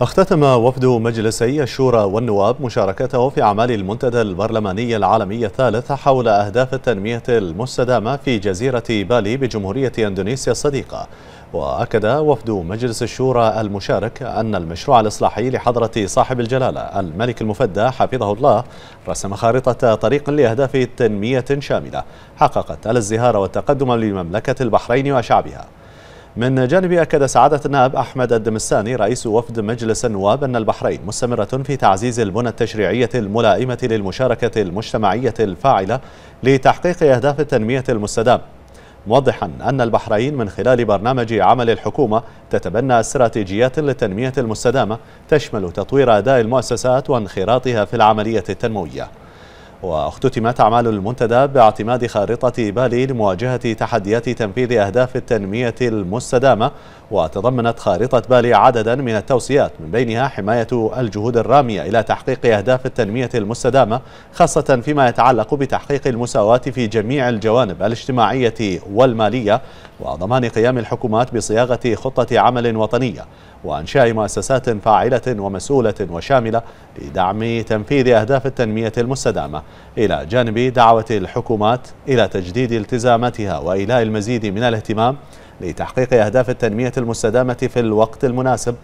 اختتم وفد مجلسي الشورى والنواب مشاركته في أعمال المنتدى البرلماني العالمي الثالث حول أهداف التنمية المستدامة في جزيرة بالي بجمهورية أندونيسيا الصديقة وأكد وفد مجلس الشورى المشارك أن المشروع الإصلاحي لحضرة صاحب الجلالة الملك المفدى حفظه الله رسم خارطة طريق لأهداف تنمية شاملة حققت الازدهار والتقدم لمملكة البحرين وشعبها من جانبه أكد سعادة النائب أحمد الدمساني رئيس وفد مجلس النواب أن البحرين مستمرة في تعزيز البنى التشريعية الملائمة للمشاركة المجتمعية الفاعلة لتحقيق أهداف التنمية المستدام موضحا أن البحرين من خلال برنامج عمل الحكومة تتبنى استراتيجيات للتنمية المستدامة تشمل تطوير أداء المؤسسات وانخراطها في العملية التنموية واختتمت أعمال المنتدى باعتماد خارطة بالي لمواجهة تحديات تنفيذ أهداف التنمية المستدامة وتضمنت خارطة بالي عددا من التوصيات من بينها حماية الجهود الرامية إلى تحقيق أهداف التنمية المستدامة خاصة فيما يتعلق بتحقيق المساواة في جميع الجوانب الاجتماعية والمالية وضمان قيام الحكومات بصياغة خطة عمل وطنية وإنشاء مؤسسات فاعلة ومسؤولة وشاملة لدعم تنفيذ أهداف التنمية المستدامة إلى جانب دعوة الحكومات إلى تجديد التزاماتها وإيلاء المزيد من الاهتمام لتحقيق أهداف التنمية المستدامة في الوقت المناسب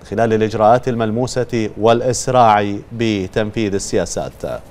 من خلال الإجراءات الملموسة والإسراع بتنفيذ السياسات